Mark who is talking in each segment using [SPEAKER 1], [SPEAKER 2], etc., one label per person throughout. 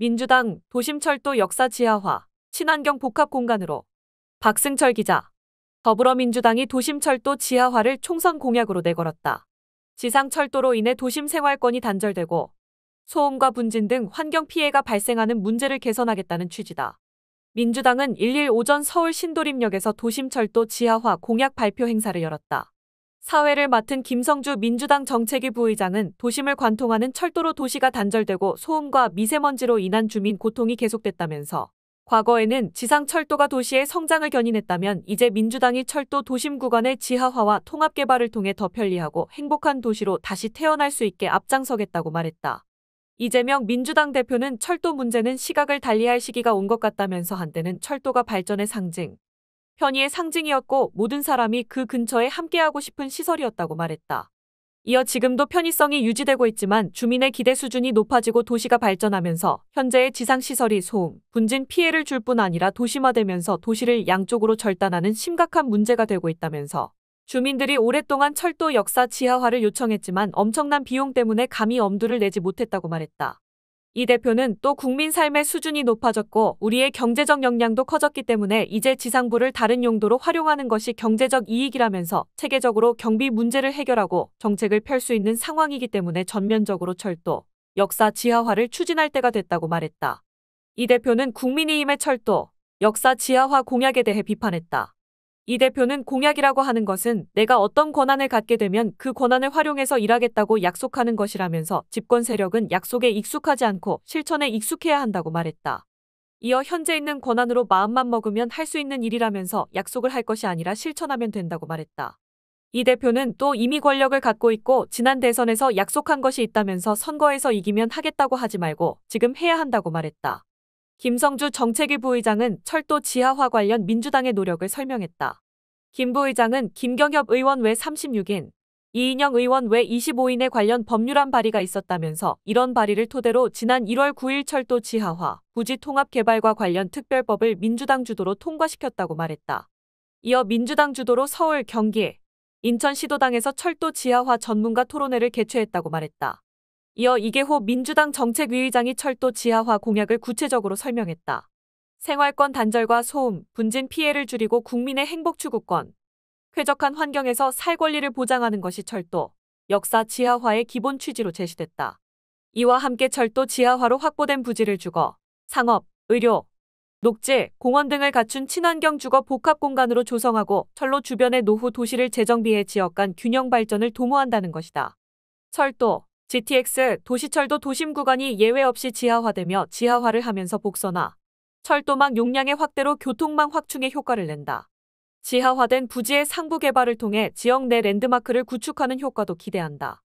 [SPEAKER 1] 민주당 도심철도 역사 지하화 친환경 복합 공간으로 박승철 기자 더불어민주당이 도심철도 지하화를 총선 공약으로 내걸었다. 지상철도로 인해 도심 생활권이 단절되고 소음과 분진 등 환경 피해가 발생하는 문제를 개선하겠다는 취지다. 민주당은 1일 오전 서울 신도림역에서 도심철도 지하화 공약 발표 행사를 열었다. 사회를 맡은 김성주 민주당 정책위 부의장은 도심을 관통하는 철도로 도시가 단절되고 소음과 미세먼지로 인한 주민 고통이 계속됐다면서 과거에는 지상 철도가 도시의 성장을 견인했다면 이제 민주당이 철도 도심 구간의 지하화와 통합 개발을 통해 더 편리하고 행복한 도시로 다시 태어날 수 있게 앞장서겠다고 말했다. 이재명 민주당 대표는 철도 문제는 시각을 달리할 시기가 온 것 같다면서 한때는 철도가 발전의 상징, 편의의 상징이었고 모든 사람이 그 근처에 함께하고 싶은 시설이었다고 말했다. 이어 지금도 편의성이 유지되고 있지만 주민의 기대 수준이 높아지고 도시가 발전하면서 현재의 지상시설이 소음, 분진 피해를 줄 뿐 아니라 도심화되면서 도시를 양쪽으로 절단하는 심각한 문제가 되고 있다면서 주민들이 오랫동안 철도 역사 지하화를 요청했지만 엄청난 비용 때문에 감히 엄두를 내지 못했다고 말했다. 이 대표는 또 국민 삶의 수준이 높아졌고 우리의 경제적 역량도 커졌기 때문에 이제 지상부를 다른 용도로 활용하는 것이 경제적 이익이라면서 체계적으로 경비 문제를 해결하고 정책을 펼 수 있는 상황이기 때문에 전면적으로 철도, 역사 지하화를 추진할 때가 됐다고 말했다. 이 대표는 국민의힘의 철도, 역사 지하화 공약에 대해 비판했다. 이 대표는 공약이라고 하는 것은 내가 어떤 권한을 갖게 되면 그 권한을 활용해서 일하겠다고 약속하는 것이라면서 집권 세력은 약속에 익숙하지 않고 실천에 익숙해야 한다고 말했다. 이어 현재 있는 권한으로 마음만 먹으면 할 수 있는 일이라면서 약속을 할 것이 아니라 실천하면 된다고 말했다. 이 대표는 또 이미 권력을 갖고 있고 지난 대선에서 약속한 것이 있다면서 선거에서 이기면 하겠다고 하지 말고 지금 해야 한다고 말했다. 김성주 정책위 부의장은 철도 지하화 관련 민주당의 노력을 설명했다. 김 부의장은 김경협 의원 외 36인, 이인영 의원 외 25인에 관련 법률안 발의가 있었다면서 이런 발의를 토대로 지난 1월 9일 철도 지하화, 부지 통합 개발과 관련 특별법을 민주당 주도로 통과시켰다고 말했다. 이어 민주당 주도로 서울, 경기, 인천시도당에서 철도 지하화 전문가 토론회를 개최했다고 말했다. 이어 이계호 민주당 정책위의장이 철도 지하화 공약을 구체적으로 설명했다. 생활권 단절과 소음, 분진 피해를 줄이고 국민의 행복 추구권, 쾌적한 환경에서 살 권리를 보장하는 것이 철도, 역사 지하화의 기본 취지로 제시됐다. 이와 함께 철도 지하화로 확보된 부지를 주거, 상업, 의료, 녹지, 공원 등을 갖춘 친환경 주거 복합 공간으로 조성하고 철로 주변의 노후 도시를 재정비해 지역 간 균형 발전을 도모한다는 것이다. 철도, GTX 도시철도 도심 구간이 예외 없이 지하화되며 지하화를 하면서 복선화, 철도망 용량의 확대로 교통망 확충에 효과를 낸다. 지하화된 부지의 상부 개발을 통해 지역 내 랜드마크를 구축하는 효과도 기대한다.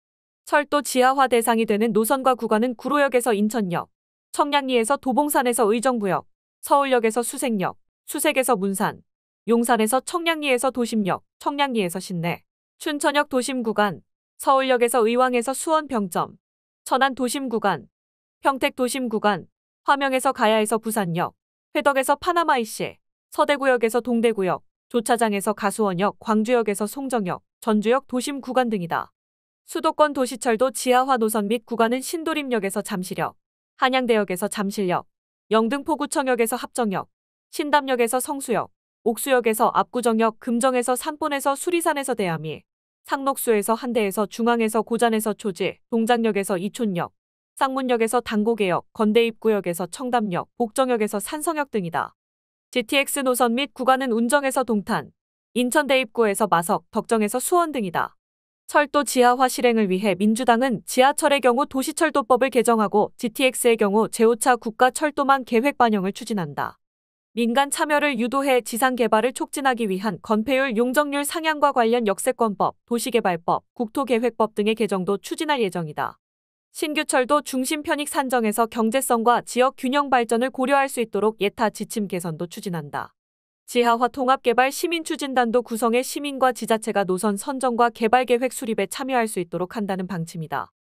[SPEAKER 1] 철도 지하화 대상이 되는 노선과 구간은 구로역에서 인천역, 청량리에서 도봉산에서 의정부역, 서울역에서 수색역, 수색에서 문산, 용산에서 청량리에서 도심역, 청량리에서 신내, 춘천역 도심 구간, 서울역에서 의왕에서 수원 병점, 천안 도심 구간, 평택 도심 구간, 화명에서 가야에서 부산역, 회덕에서 파나마이시, 서대구역에서 동대구역, 조차장에서 가수원역, 광주역에서 송정역, 전주역 도심 구간 등이다. 수도권 도시철도 지하화 노선 및 구간은 신도림역에서 잠실역 한양대역에서 잠실역, 영등포구청역에서 합정역, 신담역에서 성수역, 옥수역에서 압구정역, 금정에서 산본에서 수리산에서 대암이, 상록수에서 한대에서 중앙에서 고잔에서 초지, 동작역에서 이촌역, 쌍문역에서 당고개역, 건대입구역에서 청담역, 복정역에서 산성역 등이다. GTX 노선 및 구간은 운정에서 동탄, 인천대입구에서 마석, 덕정에서 수원 등이다. 철도 지하화 실행을 위해 민주당은 지하철의 경우 도시철도법을 개정하고 GTX의 경우 제5차 국가철도망 계획 반영을 추진한다. 민간 참여를 유도해 지상 개발을 촉진하기 위한 건폐율 용적률 상향과 관련 역세권법, 도시개발법, 국토계획법 등의 개정도 추진할 예정이다. 신규 철도 중심 편익 산정에서 경제성과 지역 균형 발전을 고려할 수 있도록 예타 지침 개선도 추진한다. 지하화 통합개발 시민추진단도 구성해 시민과 지자체가 노선 선정과 개발계획 수립에 참여할 수 있도록 한다는 방침이다.